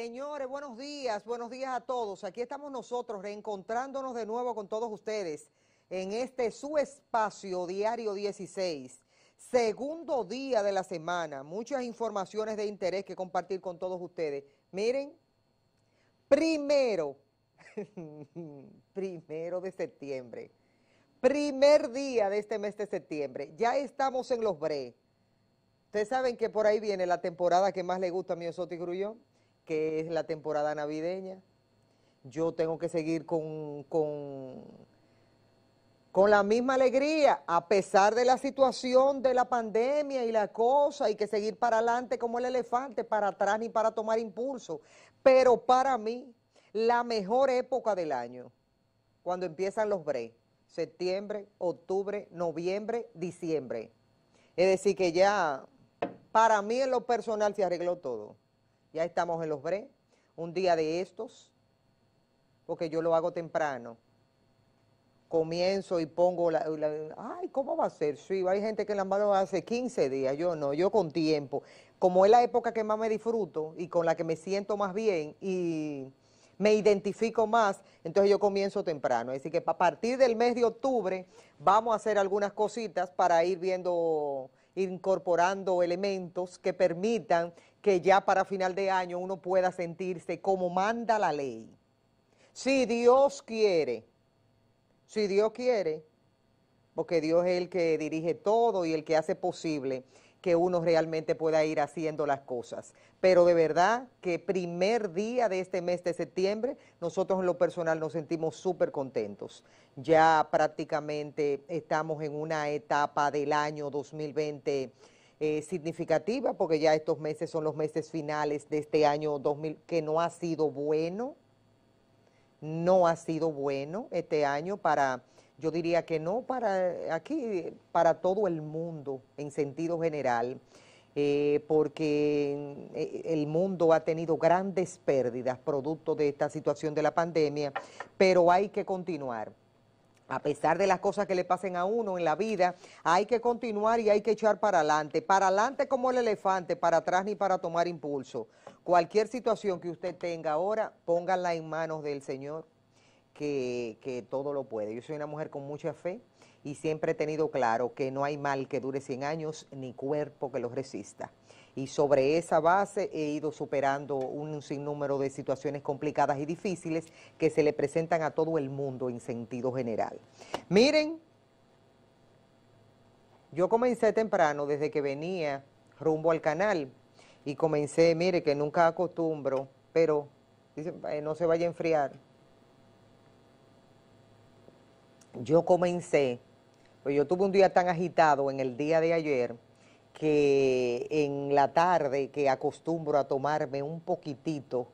Señores, buenos días, buenos días a todos. Aquí estamos nosotros reencontrándonos de nuevo con todos ustedes en este su espacio diario 16. Segundo día de la semana, muchas informaciones de interés que compartir con todos ustedes. Miren, primero, primero de septiembre, primer día de este mes de septiembre, ya estamos en los bre. Ustedes saben que por ahí viene la temporada que más le gusta a mi Soti Grullón que es la temporada navideña. Yo tengo que seguir con, con, la misma alegría, a pesar de la situación de la pandemia y la cosa, hay que seguir para adelante como el elefante, para atrás ni para tomar impulso. Pero para mí, la mejor época del año, cuando empiezan los bre, septiembre, octubre, noviembre, diciembre. Es decir, que ya para mí en lo personal se arregló todo ya estamos en los bre, un día de estos, porque yo lo hago temprano. Comienzo y pongo la, ay, ¿cómo va a ser? Sí, hay gente que la mano hace 15 días, yo no, yo con tiempo. Como es la época que más me disfruto y con la que me siento más bien y me identifico más, entonces yo comienzo temprano. Así que a partir del mes de octubre vamos a hacer algunas cositas para ir viendo, incorporando elementos que permitan que ya para final de año uno pueda sentirse como manda la ley. Si Dios quiere, si Dios quiere, porque Dios es el que dirige todo y el que hace posible que uno realmente pueda ir haciendo las cosas. Pero de verdad que primer día de este mes de septiembre, nosotros en lo personal nos sentimos súper contentos. Ya prácticamente estamos en una etapa del año 2020 eh, significativa, porque ya estos meses son los meses finales de este año 2000, que no ha sido bueno, no ha sido bueno este año para, yo diría que no para eh, aquí, para todo el mundo en sentido general, eh, porque el mundo ha tenido grandes pérdidas producto de esta situación de la pandemia, pero hay que continuar a pesar de las cosas que le pasen a uno en la vida, hay que continuar y hay que echar para adelante. Para adelante como el elefante, para atrás ni para tomar impulso. Cualquier situación que usted tenga ahora, póngala en manos del Señor, que, que todo lo puede. Yo soy una mujer con mucha fe y siempre he tenido claro que no hay mal que dure 100 años ni cuerpo que los resista y sobre esa base he ido superando un sinnúmero de situaciones complicadas y difíciles que se le presentan a todo el mundo en sentido general. Miren, yo comencé temprano desde que venía rumbo al canal y comencé, mire que nunca acostumbro, pero eh, no se vaya a enfriar. Yo comencé, pues yo tuve un día tan agitado en el día de ayer, que en la tarde que acostumbro a tomarme un poquitito,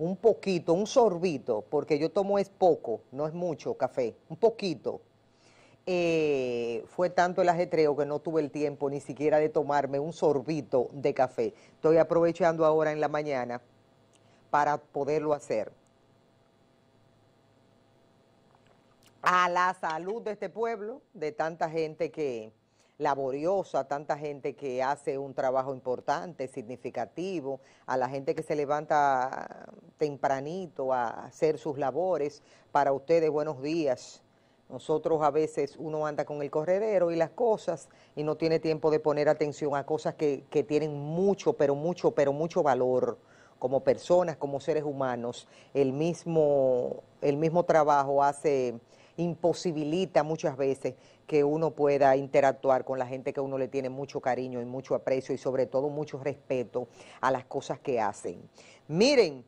un poquito, un sorbito, porque yo tomo es poco, no es mucho café, un poquito. Eh, fue tanto el ajetreo que no tuve el tiempo ni siquiera de tomarme un sorbito de café. Estoy aprovechando ahora en la mañana para poderlo hacer. A la salud de este pueblo, de tanta gente que, laboriosa, tanta gente que hace un trabajo importante, significativo, a la gente que se levanta tempranito a hacer sus labores. Para ustedes, buenos días. Nosotros a veces uno anda con el corredero y las cosas y no tiene tiempo de poner atención a cosas que, que tienen mucho, pero mucho, pero mucho valor como personas, como seres humanos. El mismo, el mismo trabajo hace imposibilita muchas veces que uno pueda interactuar con la gente que uno le tiene mucho cariño y mucho aprecio y sobre todo mucho respeto a las cosas que hacen. Miren,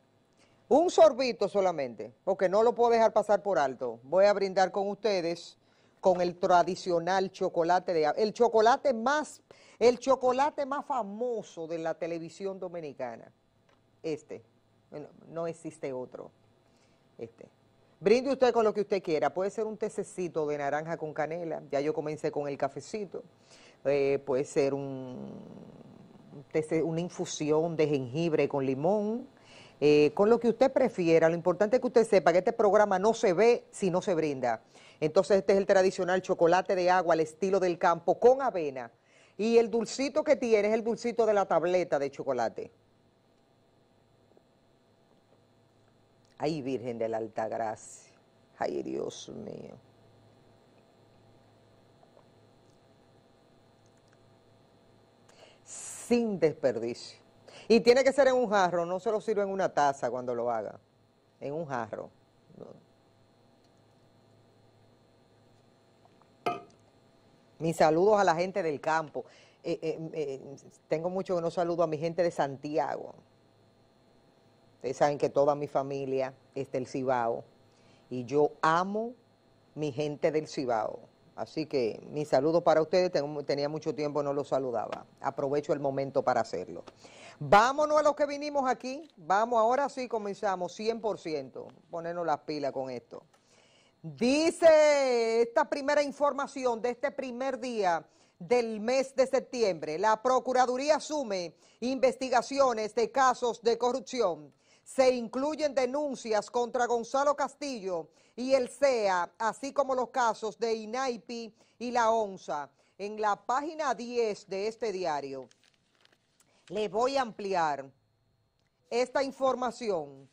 un sorbito solamente, porque no lo puedo dejar pasar por alto. Voy a brindar con ustedes con el tradicional chocolate de el chocolate más el chocolate más famoso de la televisión dominicana. Este. Bueno, no existe otro. Este. Brinde usted con lo que usted quiera. Puede ser un tececito de naranja con canela. Ya yo comencé con el cafecito. Eh, puede ser un, una infusión de jengibre con limón. Eh, con lo que usted prefiera. Lo importante es que usted sepa que este programa no se ve si no se brinda. Entonces este es el tradicional chocolate de agua al estilo del campo con avena. Y el dulcito que tiene es el dulcito de la tableta de chocolate. Ay, Virgen de la Altagracia. Ay, Dios mío. Sin desperdicio. Y tiene que ser en un jarro, no se lo sirve en una taza cuando lo haga. En un jarro. Mis saludos a la gente del campo. Eh, eh, eh, tengo mucho que no saludo a mi gente de Santiago. Ustedes saben que toda mi familia es del Cibao y yo amo mi gente del Cibao. Así que mi saludo para ustedes, tenía mucho tiempo no los saludaba. Aprovecho el momento para hacerlo. Vámonos a los que vinimos aquí. Vamos, ahora sí comenzamos 100%. Ponernos las pilas con esto. Dice esta primera información de este primer día del mes de septiembre. La Procuraduría asume investigaciones de casos de corrupción. Se incluyen denuncias contra Gonzalo Castillo y el CEA, así como los casos de INAIPI y la ONSA. En la página 10 de este diario le voy a ampliar esta información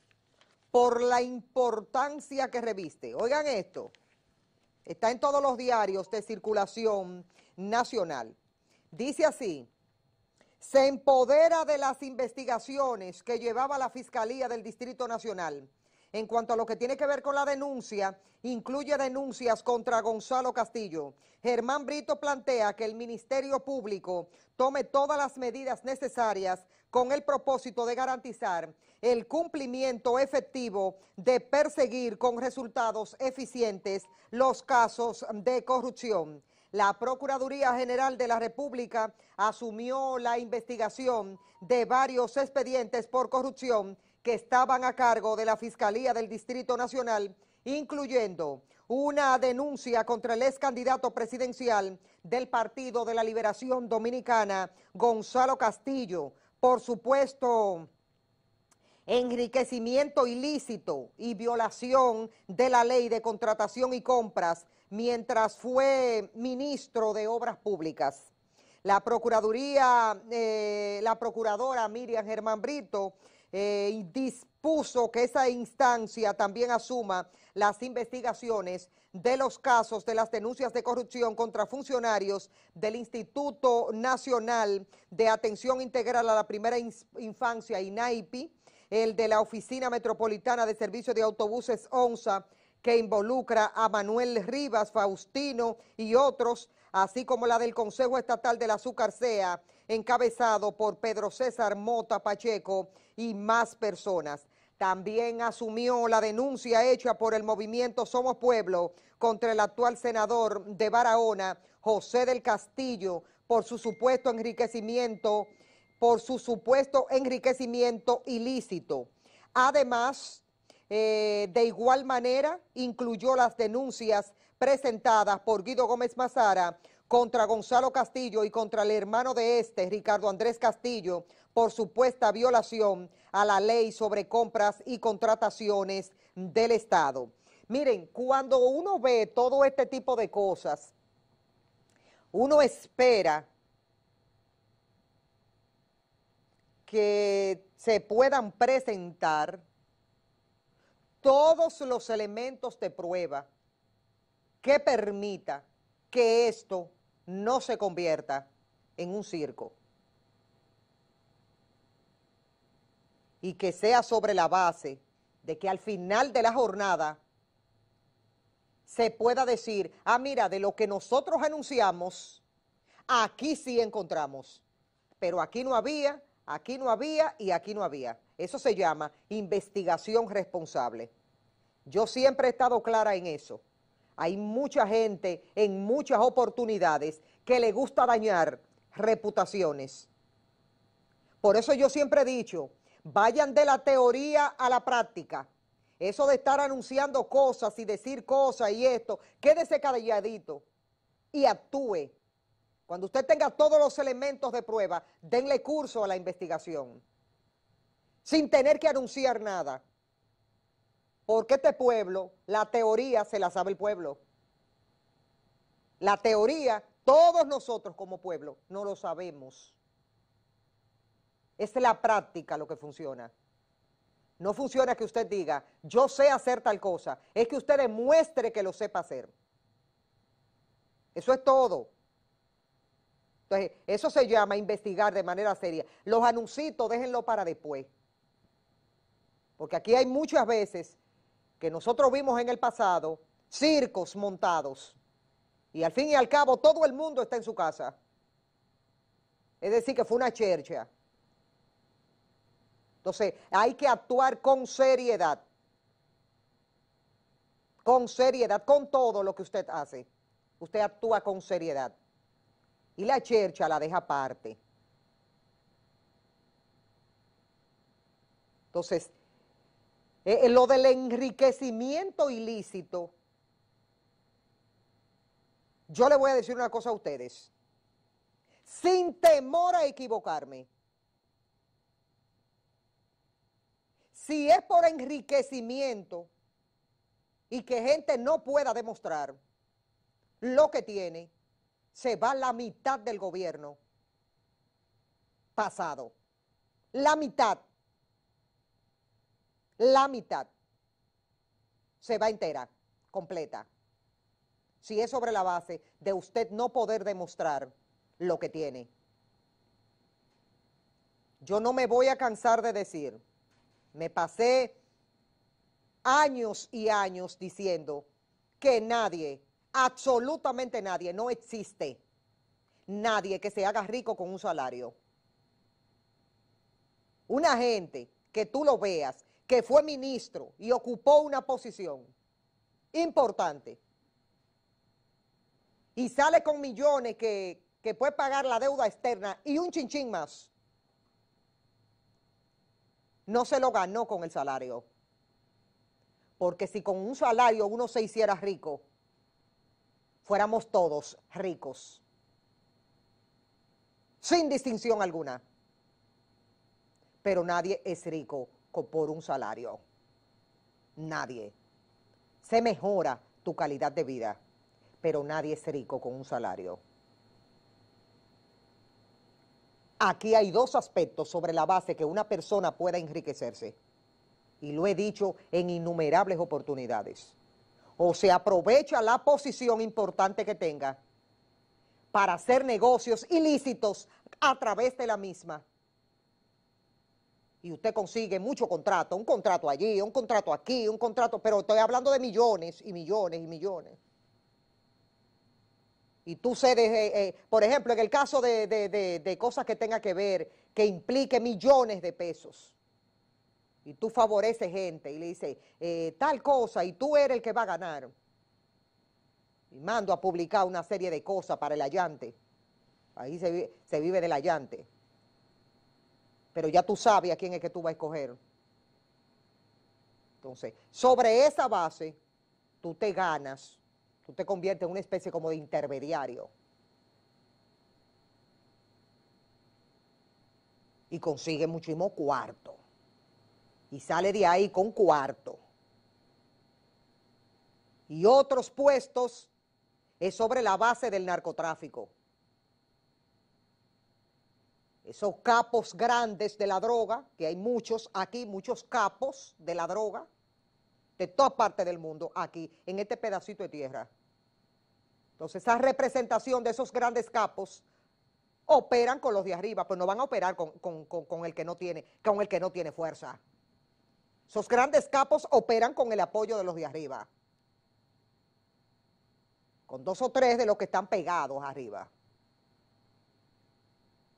por la importancia que reviste. Oigan esto, está en todos los diarios de circulación nacional. Dice así, se empodera de las investigaciones que llevaba la Fiscalía del Distrito Nacional. En cuanto a lo que tiene que ver con la denuncia, incluye denuncias contra Gonzalo Castillo. Germán Brito plantea que el Ministerio Público tome todas las medidas necesarias con el propósito de garantizar el cumplimiento efectivo de perseguir con resultados eficientes los casos de corrupción. La Procuraduría General de la República asumió la investigación de varios expedientes por corrupción que estaban a cargo de la Fiscalía del Distrito Nacional, incluyendo una denuncia contra el ex candidato presidencial del Partido de la Liberación Dominicana, Gonzalo Castillo, por supuesto enriquecimiento ilícito y violación de la ley de contratación y compras mientras fue ministro de Obras Públicas. La Procuraduría, eh, la Procuradora Miriam Germán Brito, eh, dispuso que esa instancia también asuma las investigaciones de los casos de las denuncias de corrupción contra funcionarios del Instituto Nacional de Atención Integral a la Primera Infancia, INAIPI, el de la Oficina Metropolitana de Servicio de Autobuses ONSA, que involucra a Manuel Rivas, Faustino y otros, así como la del Consejo Estatal del Azúcar SEA, encabezado por Pedro César Mota Pacheco y más personas. También asumió la denuncia hecha por el movimiento Somos Pueblo contra el actual senador de Barahona, José del Castillo, por su supuesto enriquecimiento, por su supuesto enriquecimiento ilícito. Además, eh, de igual manera, incluyó las denuncias presentadas por Guido Gómez Mazara contra Gonzalo Castillo y contra el hermano de este, Ricardo Andrés Castillo, por supuesta violación a la ley sobre compras y contrataciones del Estado. Miren, cuando uno ve todo este tipo de cosas, uno espera que se puedan presentar todos los elementos de prueba que permita que esto no se convierta en un circo y que sea sobre la base de que al final de la jornada se pueda decir, ah, mira, de lo que nosotros anunciamos, aquí sí encontramos, pero aquí no había, aquí no había y aquí no había. Eso se llama investigación responsable. Yo siempre he estado clara en eso. Hay mucha gente en muchas oportunidades que le gusta dañar reputaciones. Por eso yo siempre he dicho, vayan de la teoría a la práctica. Eso de estar anunciando cosas y decir cosas y esto, quédese calladito y actúe. Cuando usted tenga todos los elementos de prueba, denle curso a la investigación sin tener que anunciar nada. Porque este pueblo, la teoría se la sabe el pueblo. La teoría, todos nosotros como pueblo, no lo sabemos. Es la práctica lo que funciona. No funciona que usted diga, yo sé hacer tal cosa. Es que usted demuestre que lo sepa hacer. Eso es todo. Entonces, eso se llama investigar de manera seria. Los anuncitos, déjenlo para después. Porque aquí hay muchas veces que nosotros vimos en el pasado circos montados. Y al fin y al cabo todo el mundo está en su casa. Es decir, que fue una chercha. Entonces, hay que actuar con seriedad. Con seriedad, con todo lo que usted hace. Usted actúa con seriedad. Y la chercha la deja aparte. Entonces, eh, eh, lo del enriquecimiento ilícito. Yo le voy a decir una cosa a ustedes, sin temor a equivocarme. Si es por enriquecimiento y que gente no pueda demostrar lo que tiene, se va la mitad del gobierno pasado. La mitad la mitad se va entera, completa. Si es sobre la base de usted no poder demostrar lo que tiene. Yo no me voy a cansar de decir, me pasé años y años diciendo que nadie, absolutamente nadie, no existe nadie que se haga rico con un salario. Una gente que tú lo veas que fue ministro y ocupó una posición importante y sale con millones que, que puede pagar la deuda externa y un chinchín más, no se lo ganó con el salario. Porque si con un salario uno se hiciera rico, fuéramos todos ricos, sin distinción alguna. Pero nadie es rico por un salario. Nadie. Se mejora tu calidad de vida, pero nadie es rico con un salario. Aquí hay dos aspectos sobre la base que una persona pueda enriquecerse. Y lo he dicho en innumerables oportunidades. O se aprovecha la posición importante que tenga para hacer negocios ilícitos a través de la misma y usted consigue mucho contrato, un contrato allí, un contrato aquí, un contrato, pero estoy hablando de millones y millones y millones. Y tú se... Eh, eh, por ejemplo, en el caso de, de, de, cosas que tenga que ver, que implique millones de pesos, y tú favoreces gente y le dices eh, tal cosa y tú eres el que va a ganar. Y mando a publicar una serie de cosas para el allante. Ahí se, se vive del allante pero ya tú sabes a quién es que tú vas a escoger. Entonces, sobre esa base, tú te ganas, tú te conviertes en una especie como de intermediario. Y consigue muchísimo cuarto. Y sale de ahí con cuarto. Y otros puestos es sobre la base del narcotráfico esos capos grandes de la droga, que hay muchos aquí, muchos capos de la droga, de toda parte del mundo, aquí, en este pedacito de tierra. Entonces, esa representación de esos grandes capos operan con los de arriba, pero pues no van a operar con, con, con, el, que no tiene, con el que no tiene fuerza. Esos grandes capos operan con el apoyo de los de arriba, con dos o tres de los que están pegados arriba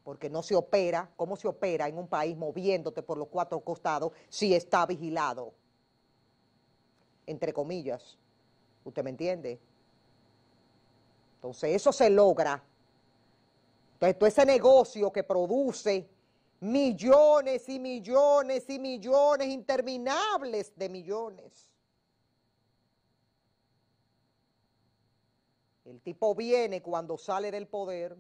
porque no se opera, cómo se opera en un país moviéndote por los cuatro costados si está vigilado, entre comillas. ¿Usted me entiende? Entonces eso se logra. Entonces todo ese negocio que produce millones y millones y millones, interminables de millones. El tipo viene cuando sale del poder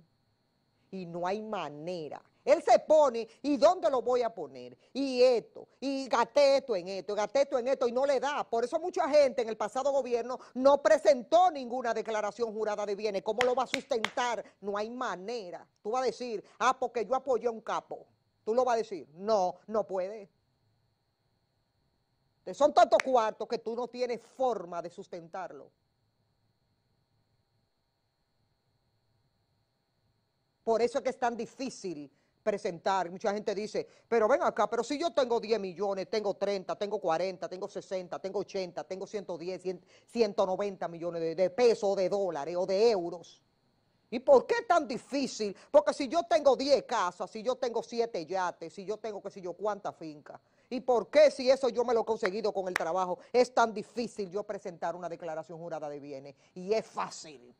y no hay manera. Él se pone, ¿y dónde lo voy a poner? Y esto, y gateto esto en esto, y esto en esto, y no le da. Por eso mucha gente en el pasado gobierno no presentó ninguna declaración jurada de bienes. ¿Cómo lo va a sustentar? No hay manera. Tú vas a decir, ah, porque yo apoyé a un capo. Tú lo vas a decir, no, no puede. Son tantos cuartos que tú no tienes forma de sustentarlo. Por eso es que es tan difícil presentar. Mucha gente dice, pero ven acá, pero si yo tengo 10 millones, tengo 30, tengo 40, tengo 60, tengo 80, tengo 110, 190 millones de, pesos, de dólares o de euros. ¿Y por qué es tan difícil? Porque si yo tengo 10 casas, si yo tengo 7 yates, si yo tengo qué sé yo cuántas fincas, ¿y por qué si eso yo me lo he conseguido con el trabajo, es tan difícil yo presentar una declaración jurada de bienes? Y es fácil.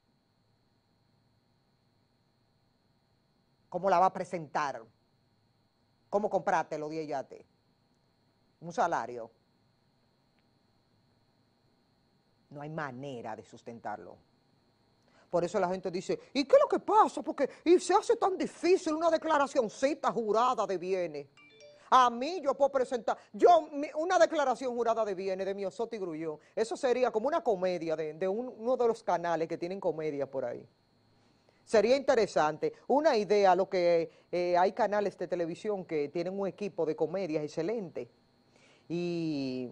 cómo la va a presentar, cómo comprarte los 10 un salario. No hay manera de sustentarlo. Por eso la gente dice, ¿y qué es lo que pasa? Porque y se hace tan difícil una cita jurada de bienes. A mí yo puedo presentar, yo una declaración jurada de bienes de mi Osote y Grullón. Eso sería como una comedia de, uno de los canales que tienen comedia por ahí. Sería interesante. Una idea, lo que eh, hay canales de televisión que tienen un equipo de comedias excelente y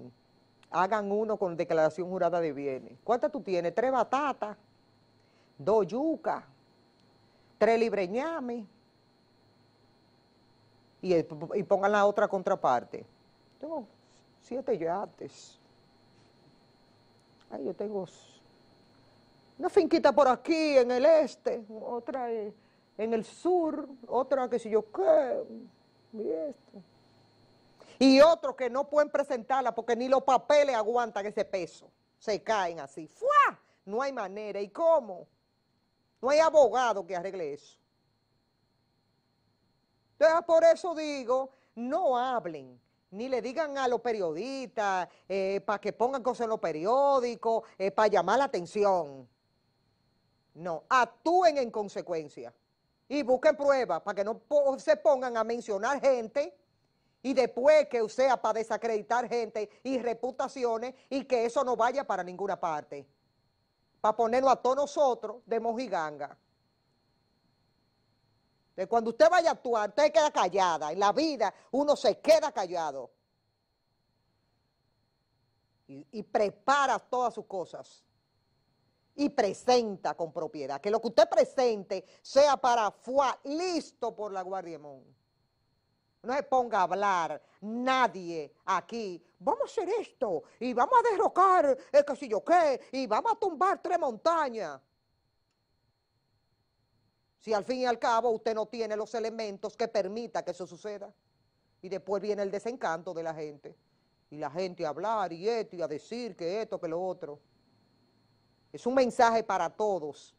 hagan uno con declaración jurada de bienes. ¿Cuántas tú tienes? Tres batatas, dos yucas, tres libreñames y, y pongan la otra contraparte. Tengo siete yates. Ay, yo tengo una finquita por aquí, en el este, otra eh, en el sur, otra que si yo qué, y esto. Y otros que no pueden presentarla porque ni los papeles aguantan ese peso. Se caen así. ¡Fua! No hay manera. ¿Y cómo? No hay abogado que arregle eso. Entonces, por eso digo, no hablen ni le digan a los periodistas eh, para que pongan cosas en los periódicos, eh, para llamar la atención. No, actúen en consecuencia y busquen pruebas para que no se pongan a mencionar gente y después que sea para desacreditar gente y reputaciones y que eso no vaya para ninguna parte. Para ponerlo a todos nosotros de mojiganga. cuando usted vaya a actuar, usted queda callada. En la vida uno se queda callado. y prepara todas sus cosas y presenta con propiedad. Que lo que usted presente sea para fuá, listo por la Guardia Mon. No se ponga a hablar nadie aquí. Vamos a hacer esto y vamos a derrocar el que qué y vamos a tumbar tres montañas. Si al fin y al cabo usted no tiene los elementos que permita que eso suceda. Y después viene el desencanto de la gente. Y la gente a hablar y esto y a decir que esto, que lo otro. Es un mensaje para todos.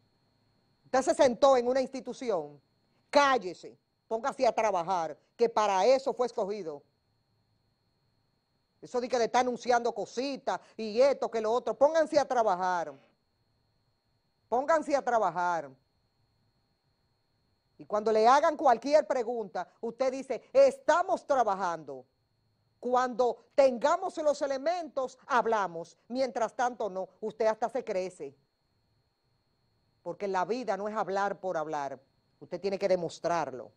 Usted se sentó en una institución, cállese, póngase a trabajar, que para eso fue escogido. Eso de que le está anunciando cositas y esto, que lo otro. Pónganse a trabajar. Pónganse a trabajar. Y cuando le hagan cualquier pregunta, usted dice, estamos trabajando. Cuando tengamos los elementos, hablamos. Mientras tanto, no, usted hasta se crece. Porque la vida no es hablar por hablar. Usted tiene que demostrarlo.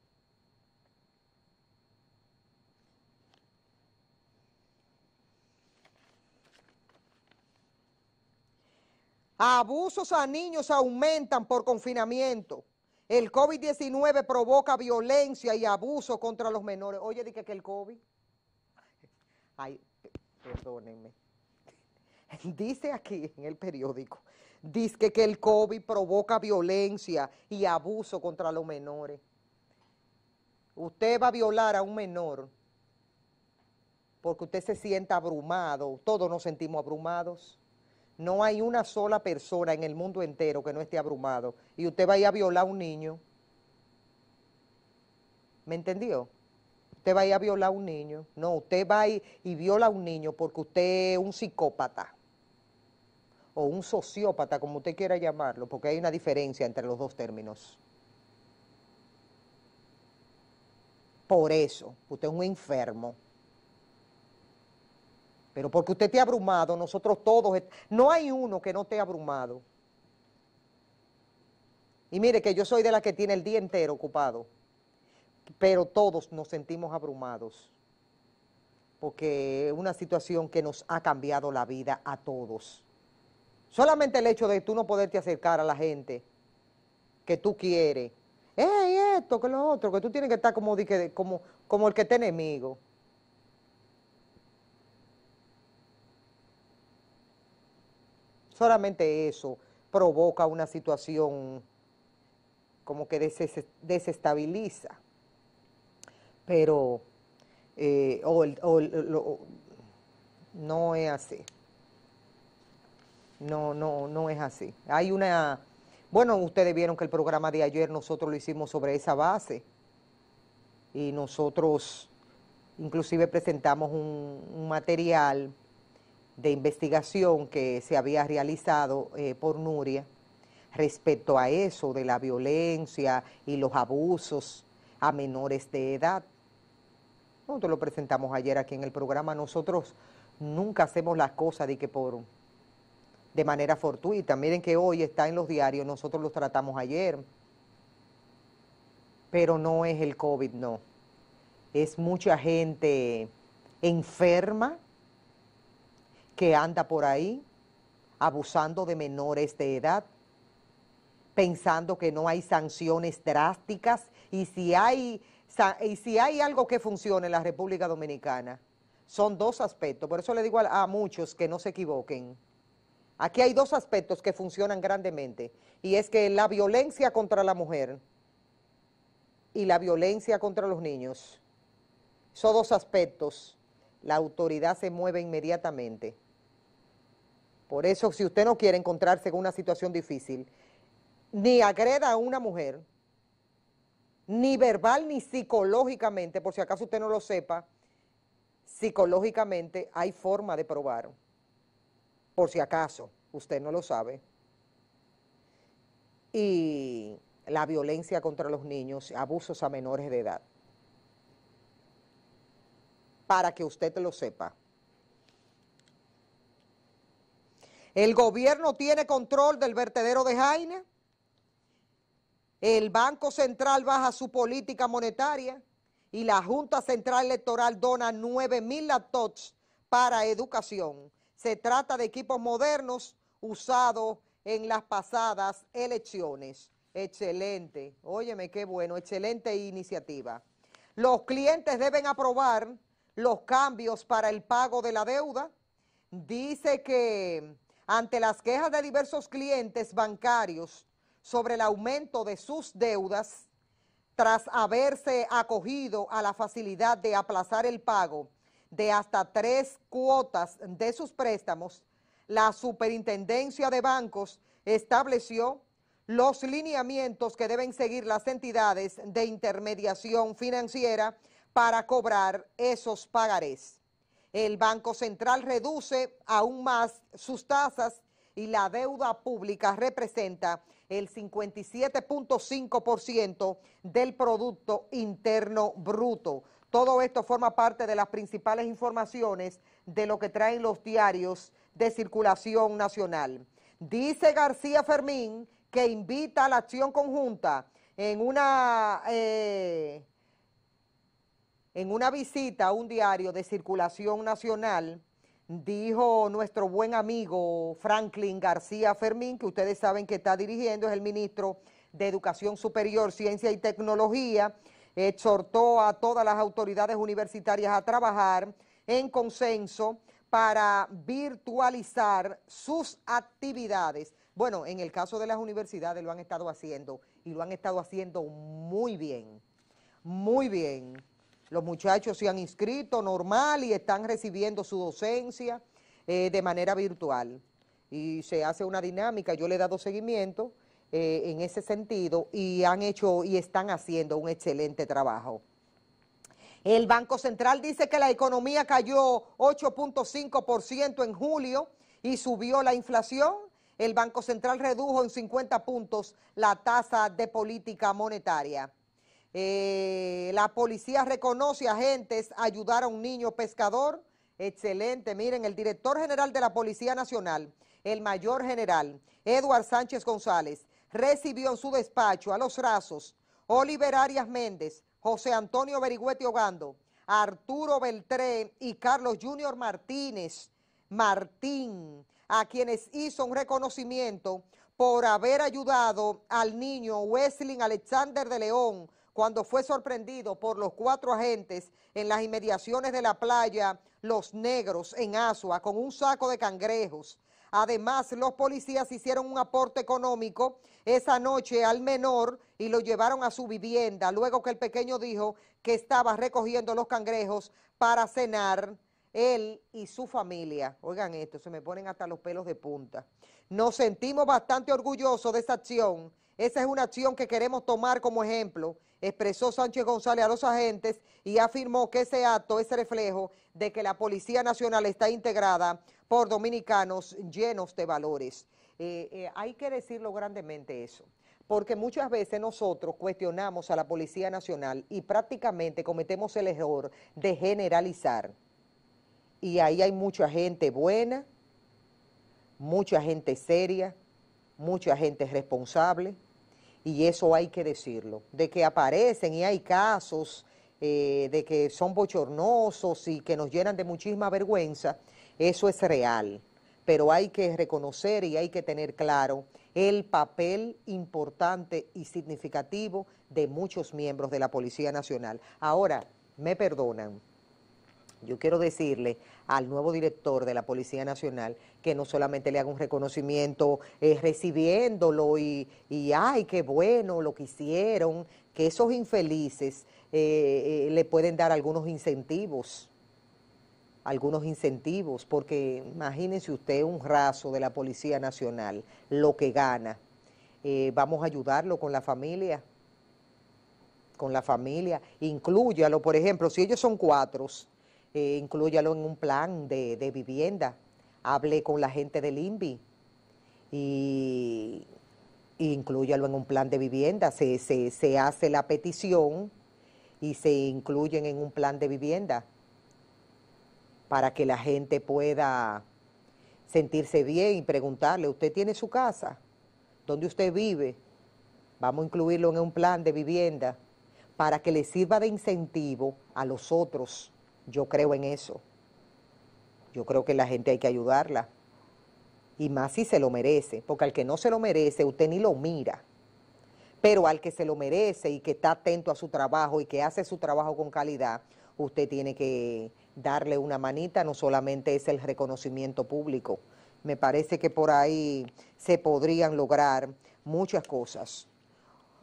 Abusos a niños aumentan por confinamiento. El COVID-19 provoca violencia y abuso contra los menores. Oye, dije que el COVID. Ay, perdónenme. Dice aquí en el periódico, dice que el COVID provoca violencia y abuso contra los menores. Usted va a violar a un menor porque usted se sienta abrumado, todos nos sentimos abrumados. No hay una sola persona en el mundo entero que no esté abrumado y usted va a ir a violar a un niño. ¿Me entendió? usted va a ir a violar a un niño. No, usted va y, viola a un niño porque usted es un psicópata o un sociópata, como usted quiera llamarlo, porque hay una diferencia entre los dos términos. Por eso, usted es un enfermo. Pero porque usted te ha abrumado, nosotros todos, no hay uno que no te ha abrumado. Y mire que yo soy de la que tiene el día entero ocupado pero todos nos sentimos abrumados porque es una situación que nos ha cambiado la vida a todos. Solamente el hecho de tú no poderte acercar a la gente que tú quieres, ¡Ey, esto, que lo otro! Que tú tienes que estar como, como el que te enemigo. Solamente eso provoca una situación como que desestabiliza pero eh, no es así. No, no, no es así. Hay una, bueno, ustedes vieron que el programa de ayer nosotros lo hicimos sobre esa base y nosotros inclusive presentamos un, material de investigación que se había realizado eh, por Nuria respecto a eso de la violencia y los abusos a menores de edad. Nosotros lo presentamos ayer aquí en el programa. Nosotros nunca hacemos las cosas de que por de manera fortuita. Miren que hoy está en los diarios, nosotros los tratamos ayer. Pero no es el COVID, no. Es mucha gente enferma que anda por ahí abusando de menores de edad, pensando que no hay sanciones drásticas y si hay y si hay algo que funcione en la República Dominicana, son dos aspectos. Por eso le digo a, muchos que no se equivoquen. Aquí hay dos aspectos que funcionan grandemente y es que la violencia contra la mujer y la violencia contra los niños, son dos aspectos, la autoridad se mueve inmediatamente. Por eso, si usted no quiere encontrarse con una situación difícil, ni agreda a una mujer, ni verbal ni psicológicamente, por si acaso usted no lo sepa, psicológicamente hay forma de probar, por si acaso usted no lo sabe. Y la violencia contra los niños, abusos a menores de edad. Para que usted lo sepa. El gobierno tiene control del vertedero de Jaina. El Banco Central baja su política monetaria y la Junta Central Electoral dona 9 mil laptops para educación. Se trata de equipos modernos usados en las pasadas elecciones. Excelente, óyeme qué bueno, excelente iniciativa. Los clientes deben aprobar los cambios para el pago de la deuda. Dice que ante las quejas de diversos clientes bancarios sobre el aumento de sus deudas tras haberse acogido a la facilidad de aplazar el pago de hasta tres cuotas de sus préstamos, la Superintendencia de Bancos estableció los lineamientos que deben seguir las entidades de intermediación financiera para cobrar esos pagarés. El Banco Central reduce aún más sus tasas y la deuda pública representa el 57.5% del Producto Interno Bruto. Todo esto forma parte de las principales informaciones de lo que traen los diarios de circulación nacional. Dice García Fermín que invita a la acción conjunta en una, eh, en una visita a un diario de circulación nacional dijo nuestro buen amigo Franklin García Fermín, que ustedes saben que está dirigiendo, es el ministro de Educación Superior, Ciencia y Tecnología, exhortó a todas las autoridades universitarias a trabajar en consenso para virtualizar sus actividades. Bueno, en el caso de las universidades lo han estado haciendo y lo han estado haciendo muy bien, muy bien. Los muchachos se han inscrito normal y están recibiendo su docencia eh, de manera virtual. Y se hace una dinámica, yo le he dado seguimiento eh, en ese sentido y han hecho y están haciendo un excelente trabajo. El Banco Central dice que la economía cayó 8.5% en julio y subió la inflación. El Banco Central redujo en 50 puntos la tasa de política monetaria. Eh, la policía reconoce agentes ayudar a un niño pescador. Excelente, miren, el director general de la Policía Nacional, el mayor general, Eduardo Sánchez González, recibió en su despacho a los rasos Oliver Arias Méndez, José Antonio Berigüete Ogando, Arturo Beltré y Carlos Junior Martínez Martín, a quienes hizo un reconocimiento por haber ayudado al niño Wesley Alexander de León cuando fue sorprendido por los cuatro agentes en las inmediaciones de la playa Los Negros en Asua con un saco de cangrejos. Además, los policías hicieron un aporte económico esa noche al menor y lo llevaron a su vivienda, luego que el pequeño dijo que estaba recogiendo los cangrejos para cenar él y su familia. Oigan esto, se me ponen hasta los pelos de punta. Nos sentimos bastante orgullosos de esa acción esa es una acción que queremos tomar como ejemplo, expresó Sánchez González a los agentes y afirmó que ese acto es reflejo de que la Policía Nacional está integrada por dominicanos llenos de valores. Eh, eh, hay que decirlo grandemente eso, porque muchas veces nosotros cuestionamos a la Policía Nacional y prácticamente cometemos el error de generalizar. Y ahí hay mucha gente buena, mucha gente seria, mucha gente responsable y eso hay que decirlo, de que aparecen y hay casos eh, de que son bochornosos y que nos llenan de muchísima vergüenza, eso es real, pero hay que reconocer y hay que tener claro el papel importante y significativo de muchos miembros de la Policía Nacional. Ahora, me perdonan, yo quiero decirle al nuevo director de la Policía Nacional que no solamente le haga un reconocimiento eh, recibiéndolo y, ay, qué bueno lo que hicieron, que esos infelices eh, eh, le pueden dar algunos incentivos, algunos incentivos, porque imagínense usted un raso de la Policía Nacional, lo que gana. vamos a ayudarlo con la familia, con la familia, incluyalo, por ejemplo, si ellos son cuatro eh, incluyalo en un plan de, vivienda, hable con la gente del INVI y, incluyalo en un plan de vivienda, se, se, se, hace la petición y se incluyen en un plan de vivienda para que la gente pueda sentirse bien y preguntarle, ¿usted tiene su casa? ¿Dónde usted vive? Vamos a incluirlo en un plan de vivienda para que le sirva de incentivo a los otros yo creo en eso. Yo creo que la gente hay que ayudarla. Y más si se lo merece, porque al que no se lo merece, usted ni lo mira. Pero al que se lo merece y que está atento a su trabajo y que hace su trabajo con calidad, usted tiene que darle una manita, no solamente es el reconocimiento público. Me parece que por ahí se podrían lograr muchas cosas.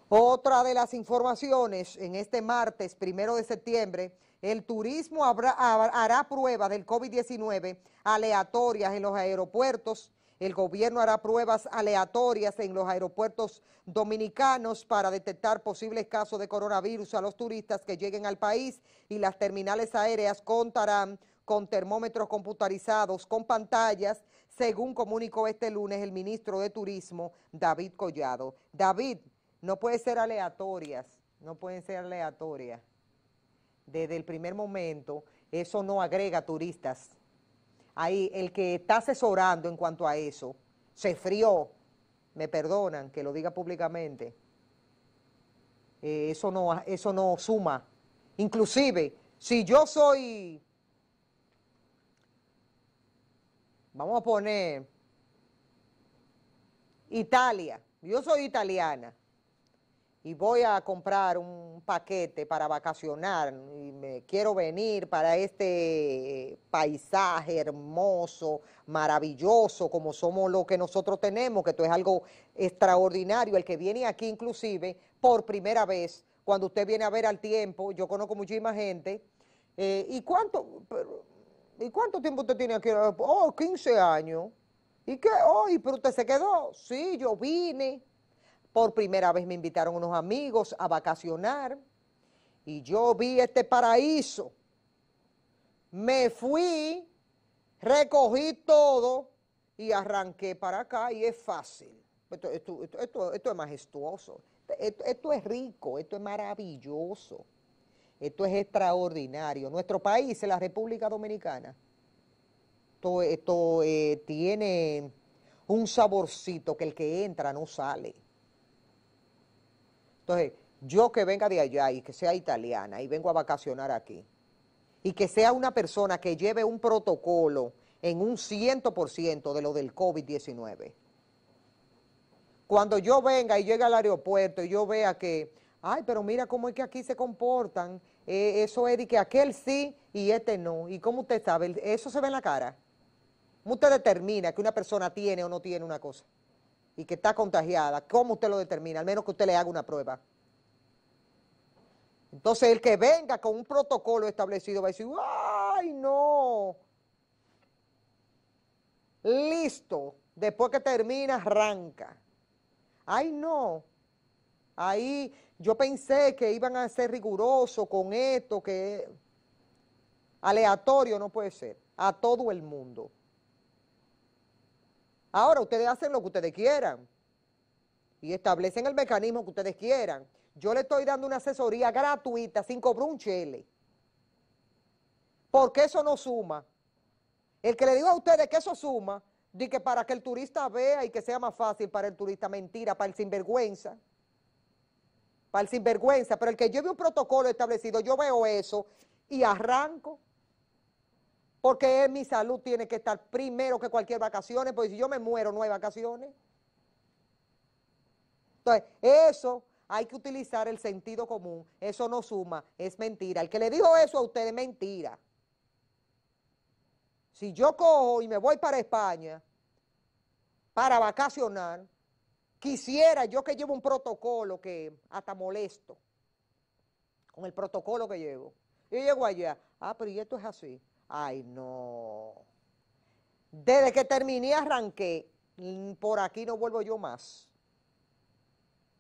Otra de las informaciones en este martes, primero de septiembre, el turismo hará pruebas del COVID-19 aleatorias en los aeropuertos. El gobierno hará pruebas aleatorias en los aeropuertos dominicanos para detectar posibles casos de coronavirus a los turistas que lleguen al país y las terminales aéreas contarán con termómetros computarizados, con pantallas, según comunicó este lunes el ministro de Turismo, David Collado. David, no puede ser aleatorias, no pueden ser aleatorias desde el primer momento, eso no agrega turistas. Ahí el que está asesorando en cuanto a eso se frió, me perdonan que lo diga públicamente. Eh, eso, no, eso no suma. Inclusive, si yo soy, vamos a poner, Italia, yo soy italiana, y voy a comprar un paquete para vacacionar y me quiero venir para este eh, paisaje hermoso, maravilloso, como somos lo que nosotros tenemos, que esto es algo extraordinario. El que viene aquí inclusive por primera vez, cuando usted viene a ver al tiempo, yo conozco muchísima gente, eh, ¿y cuánto... ¿Y cuánto tiempo usted tiene aquí? Oh, 15 años. ¿Y qué? hoy? Oh, pero usted se quedó. Sí, yo vine. Por primera vez me invitaron unos amigos a vacacionar y yo vi este paraíso. Me fui, recogí todo y arranqué para acá y es fácil. Esto, es majestuoso, esto, es rico, esto es maravilloso, esto es extraordinario. Nuestro país, la República Dominicana, esto, eh, tiene un saborcito que el que entra no sale entonces, yo que venga de allá y que sea italiana y vengo a vacacionar aquí, y que sea una persona que lleve un protocolo en un 100% de lo del COVID-19. Cuando yo venga y llegue al aeropuerto y yo vea que, ay, pero mira cómo es que aquí se comportan, eh, eso es y que aquel sí y este no. ¿Y cómo usted sabe? Eso se ve en la cara. ¿Cómo usted determina que una persona tiene o no tiene una cosa? y que está contagiada, ¿cómo usted lo determina? Al menos que usted le haga una prueba. Entonces el que venga con un protocolo establecido va a decir, ¡ay, no! Listo, después que termina, arranca. ¡Ay, no! Ahí yo pensé que iban a ser rigurosos con esto, que aleatorio no puede ser, a todo el mundo. Ahora ustedes hacen lo que ustedes quieran y establecen el mecanismo que ustedes quieran. Yo le estoy dando una asesoría gratuita sin cobrar un chele. Porque eso no suma. El que le digo a ustedes que eso suma, di que para que el turista vea y que sea más fácil para el turista, mentira, para el sinvergüenza. Para el sinvergüenza, pero el que lleve un protocolo establecido, yo veo eso y arranco. Porque mi salud tiene que estar primero que cualquier vacaciones, porque si yo me muero no hay vacaciones. Entonces, eso hay que utilizar el sentido común. Eso no suma, es mentira. El que le dijo eso a usted es mentira. Si yo cojo y me voy para España para vacacionar, quisiera yo que llevo un protocolo que hasta molesto con el protocolo que llevo. Yo llego allá, ah, pero y esto es así. Ay, no. Desde que terminé arranqué, mm, por aquí no vuelvo yo más.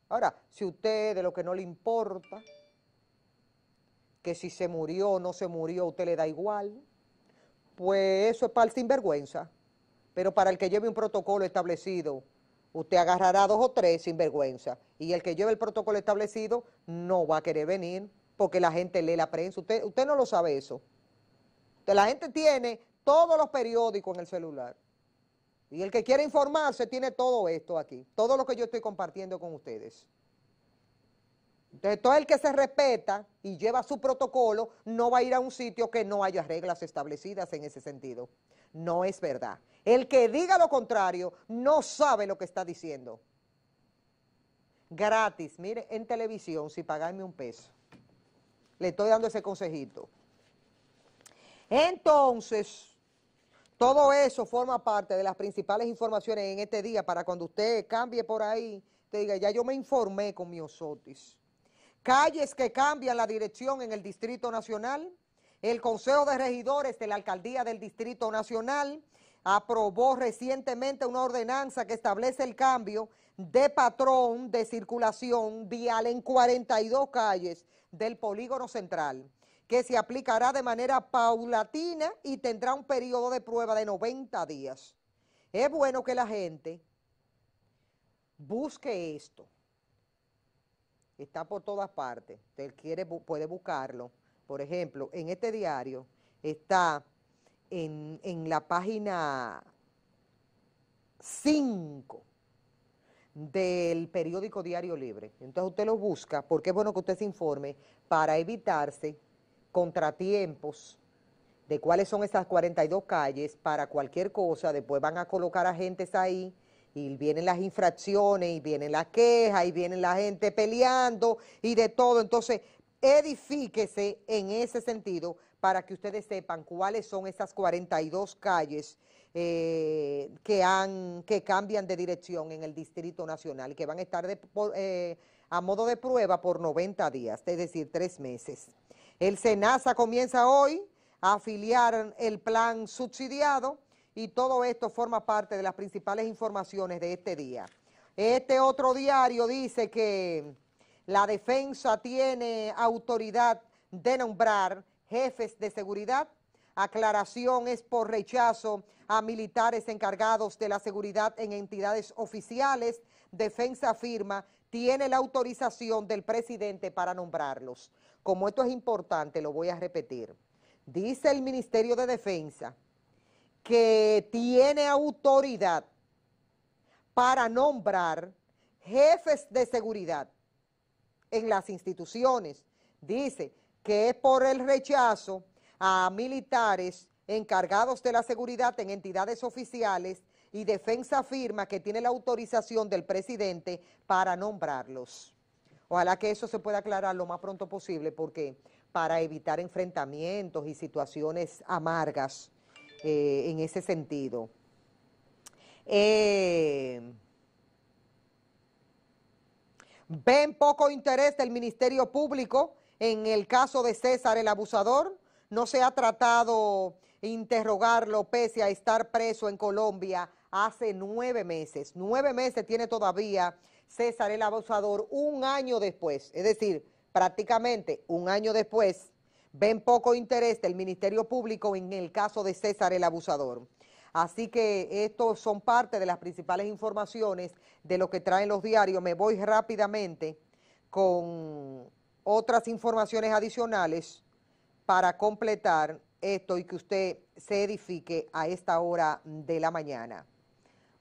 Ahora, si usted de lo que no le importa, que si se murió o no se murió, usted le da igual, pues eso es para el sinvergüenza. Pero para el que lleve un protocolo establecido, usted agarrará dos o tres sinvergüenza. Y el que lleve el protocolo establecido no va a querer venir porque la gente lee la prensa. Usted, usted no lo sabe eso la gente tiene todos los periódicos en el celular. Y el que quiere informarse tiene todo esto aquí, todo lo que yo estoy compartiendo con ustedes. Entonces, todo el que se respeta y lleva su protocolo no va a ir a un sitio que no haya reglas establecidas en ese sentido. No es verdad. El que diga lo contrario no sabe lo que está diciendo. Gratis, mire, en televisión, si pagarme un peso. Le estoy dando ese consejito. Entonces, todo eso forma parte de las principales informaciones en este día para cuando usted cambie por ahí, te diga, ya yo me informé con mi osotis. Calles que cambian la dirección en el Distrito Nacional. El Consejo de Regidores de la Alcaldía del Distrito Nacional aprobó recientemente una ordenanza que establece el cambio de patrón de circulación vial en 42 calles del polígono central que se aplicará de manera paulatina y tendrá un periodo de prueba de 90 días. Es bueno que la gente busque esto. Está por todas partes. Usted quiere, puede buscarlo. Por ejemplo, en este diario está en, en la página 5 del periódico Diario Libre. Entonces usted lo busca porque es bueno que usted se informe para evitarse contratiempos de cuáles son esas 42 calles para cualquier cosa, después van a colocar agentes ahí y vienen las infracciones y vienen las quejas y vienen la gente peleando y de todo. Entonces, edifíquese en ese sentido para que ustedes sepan cuáles son esas 42 calles eh, que, han, que cambian de dirección en el Distrito Nacional y que van a estar eh, a modo de prueba por 90 días, es decir, tres meses. El SENASA comienza hoy a afiliar el plan subsidiado y todo esto forma parte de las principales informaciones de este día. Este otro diario dice que la defensa tiene autoridad de nombrar jefes de seguridad. aclaraciones por rechazo a militares encargados de la seguridad en entidades oficiales. Defensa firma tiene la autorización del presidente para nombrarlos. Como esto es importante, lo voy a repetir. Dice el Ministerio de Defensa que tiene autoridad para nombrar jefes de seguridad en las instituciones. Dice que es por el rechazo a militares encargados de la seguridad en entidades oficiales y defensa afirma que tiene la autorización del presidente para nombrarlos. Ojalá que eso se pueda aclarar lo más pronto posible porque para evitar enfrentamientos y situaciones amargas eh, en ese sentido. Eh, ven poco interés del Ministerio Público en el caso de César el abusador. No se ha tratado interrogarlo pese a estar preso en Colombia hace nueve meses. Nueve meses tiene todavía César el abusador un año después, es decir, prácticamente un año después, ven poco interés del Ministerio Público en el caso de César el abusador. Así que esto son parte de las principales informaciones de lo que traen los diarios. Me voy rápidamente con otras informaciones adicionales para completar esto y que usted se edifique a esta hora de la mañana.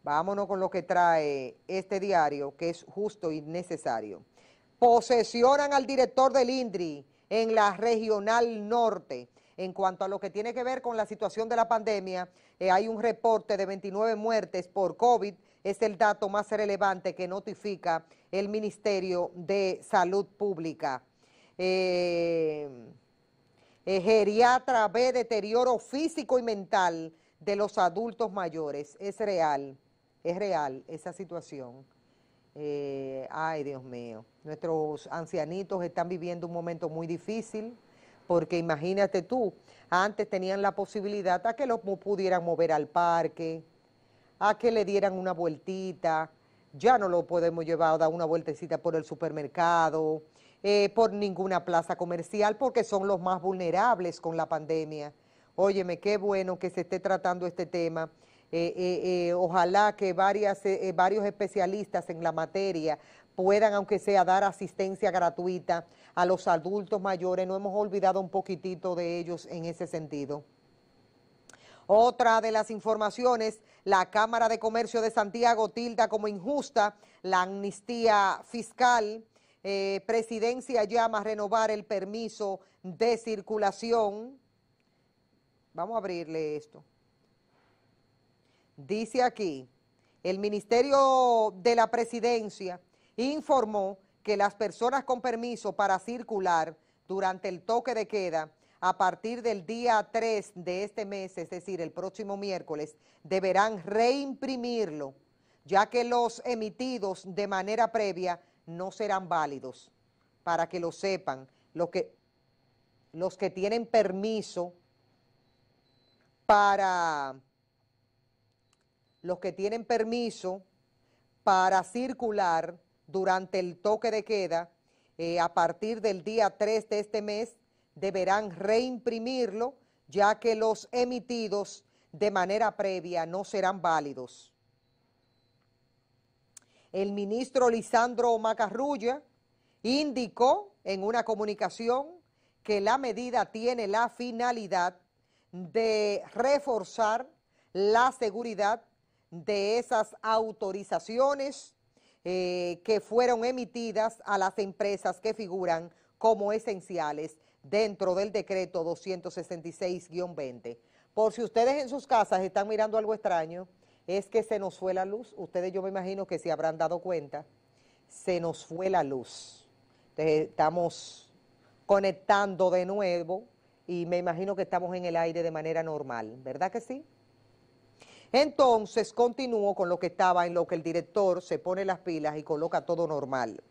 Vámonos con lo que trae este diario, que es justo y necesario. Posesionan al director del INDRI en la regional norte. En cuanto a lo que tiene que ver con la situación de la pandemia, eh, hay un reporte de 29 muertes por COVID. Es el dato más relevante que notifica el Ministerio de Salud Pública. Eh, eh, geriatra ve deterioro físico y mental de los adultos mayores. Es real es real esa situación. Eh, ay, Dios mío, nuestros ancianitos están viviendo un momento muy difícil, porque imagínate tú, antes tenían la posibilidad a que los pudieran mover al parque, a que le dieran una vueltita, ya no lo podemos llevar a dar una vueltecita por el supermercado, eh, por ninguna plaza comercial, porque son los más vulnerables con la pandemia. Óyeme, qué bueno que se esté tratando este tema eh, eh, eh, ojalá que varios especialistas en la materia puedan, aunque sea, dar asistencia gratuita a los adultos mayores. No hemos olvidado un poquitito de ellos en ese sentido. Otra de las informaciones, la Cámara de Comercio de Santiago tilda como injusta la amnistía fiscal. presidencia llama a renovar el permiso de circulación. Vamos a abrirle esto. Dice aquí, el Ministerio de la Presidencia informó que las personas con permiso para circular durante el toque de queda a partir del día 3 de este mes, es decir, el próximo miércoles, deberán reimprimirlo, ya que los emitidos de manera previa no serán válidos. Para que lo sepan, los que, los que tienen permiso para los que tienen permiso para circular durante el toque de queda eh, a partir del día 3 de este mes deberán reimprimirlo ya que los emitidos de manera previa no serán válidos. El ministro Lisandro Macarrulla indicó en una comunicación que la medida tiene la finalidad de reforzar la seguridad de esas autorizaciones eh, que fueron emitidas a las empresas que figuran como esenciales dentro del decreto 266-20. Por si ustedes en sus casas están mirando algo extraño, es que se nos fue la luz. Ustedes yo me imagino que se habrán dado cuenta, se nos fue la luz. estamos conectando de nuevo y me imagino que estamos en el aire de manera normal, ¿verdad que sí? Entonces continúo con lo que estaba en lo que el director se pone las pilas y coloca todo normal.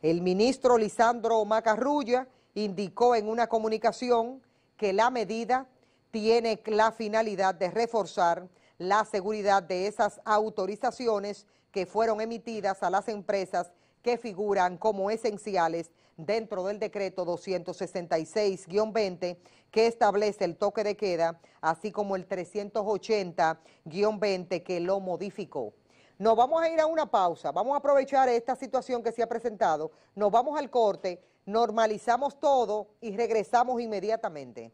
El ministro Lisandro Macarrulla indicó en una comunicación que la medida tiene la finalidad de reforzar la seguridad de esas autorizaciones que fueron emitidas a las empresas que figuran como esenciales dentro del decreto 266-20 que establece el toque de queda, así como el 380-20 que lo modificó. Nos vamos a ir a una pausa, vamos a aprovechar esta situación que se ha presentado, nos vamos al corte, normalizamos todo y regresamos inmediatamente.